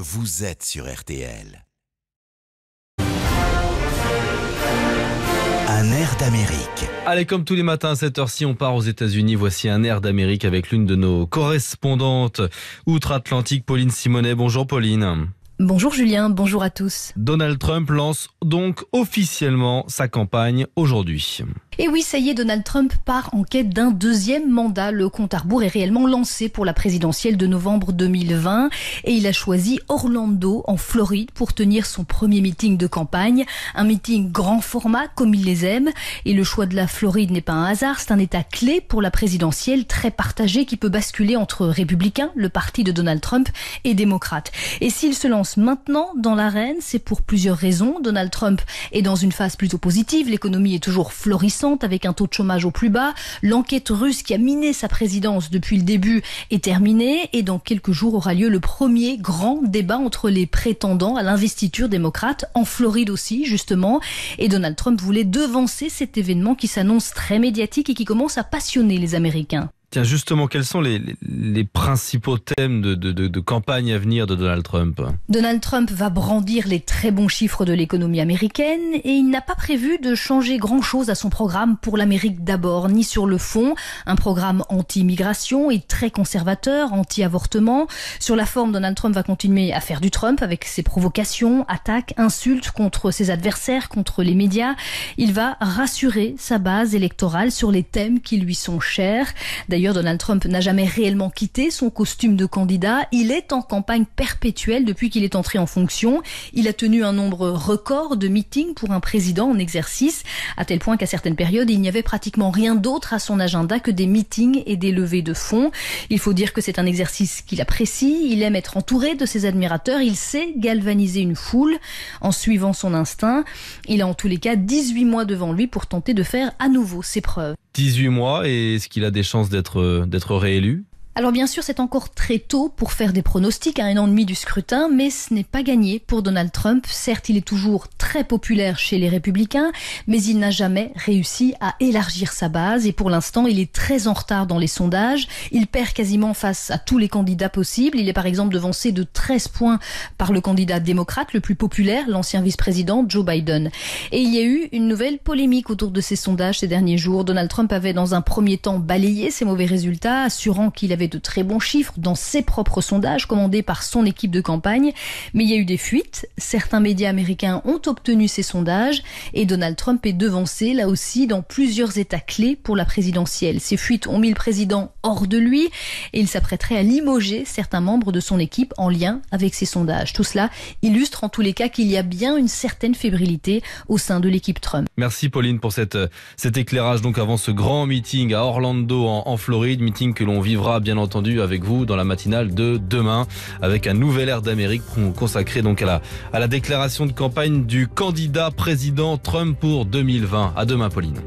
Vous êtes sur RTL. Un air d'Amérique. Allez, comme tous les matins à cette heure-ci, on part aux États-Unis. Voici un air d'Amérique avec l'une de nos correspondantes outre-Atlantique, Pauline Simonet. Bonjour Pauline. Bonjour Julien, bonjour à tous. Donald Trump lance donc officiellement sa campagne aujourd'hui. Et oui, ça y est, Donald Trump part en quête d'un deuxième mandat. Le compte à rebours est réellement lancé pour la présidentielle de novembre 2020 et il a choisi Orlando en Floride pour tenir son premier meeting de campagne, un meeting grand format comme il les aime. Et le choix de la Floride n'est pas un hasard, c'est un état clé pour la présidentielle très partagée qui peut basculer entre républicains, le parti de Donald Trump, et démocrates. Et s'il se lance maintenant dans l'arène, c'est pour plusieurs raisons. Donald Trump est dans une phase plutôt positive, l'économie est toujours florissante avec un taux de chômage au plus bas. L'enquête russe qui a miné sa présidence depuis le début est terminée et dans quelques jours aura lieu le premier grand débat entre les prétendants à l'investiture démocrate en Floride aussi justement. Et Donald Trump voulait devancer cet événement qui s'annonce très médiatique et qui commence à passionner les Américains. Tiens, justement, quels sont les, principaux thèmes de, de, campagne à venir de Donald Trump Donald Trump va brandir les très bons chiffres de l'économie américaine et il n'a pas prévu de changer grand-chose à son programme pour l'Amérique d'abord, ni sur le fond, un programme anti-immigration et très conservateur, anti-avortement. Sur la forme, Donald Trump va continuer à faire du Trump avec ses provocations, attaques, insultes contre ses adversaires, contre les médias. Il va rassurer sa base électorale sur les thèmes qui lui sont chers. D'ailleurs, Donald Trump n'a jamais réellement quitté son costume de candidat. Il est en campagne perpétuelle depuis qu'il est entré en fonction. Il a tenu un nombre record de meetings pour un président en exercice, à tel point qu'à certaines périodes, il n'y avait pratiquement rien d'autre à son agenda que des meetings et des levées de fonds. Il faut dire que c'est un exercice qu'il apprécie. Il aime être entouré de ses admirateurs. Il sait galvaniser une foule en suivant son instinct. Il a en tous les cas 18 mois devant lui pour tenter de faire à nouveau ses preuves. 18 mois et est-ce qu'il a des chances d'être euh, d'être réélu alors bien sûr, c'est encore très tôt pour faire des pronostics à hein, un an et demi du scrutin, mais ce n'est pas gagné pour Donald Trump. Certes, il est toujours très populaire chez les républicains, mais il n'a jamais réussi à élargir sa base et pour l'instant, il est très en retard dans les sondages. Il perd quasiment face à tous les candidats possibles. Il est par exemple devancé de 13 points par le candidat démocrate le plus populaire, l'ancien vice-président Joe Biden. Et il y a eu une nouvelle polémique autour de ces sondages ces derniers jours. Donald Trump avait dans un premier temps balayé ses mauvais résultats, assurant qu'il avait de très bons chiffres dans ses propres sondages commandés par son équipe de campagne, mais il y a eu des fuites. Certains médias américains ont obtenu ces sondages et Donald Trump est devancé là aussi dans plusieurs états clés pour la présidentielle. Ces fuites ont mis le président hors de lui et il s'apprêterait à limoger certains membres de son équipe en lien avec ces sondages. Tout cela illustre en tous les cas qu'il y a bien une certaine fébrilité au sein de l'équipe Trump. Merci Pauline pour cette, euh, cet éclairage donc avant ce grand meeting à Orlando en, en Floride, meeting que l'on vivra bien bien entendu avec vous dans la matinale de demain avec un nouvel air d'Amérique consacré donc à la, à la déclaration de campagne du candidat président Trump pour 2020. À demain Pauline.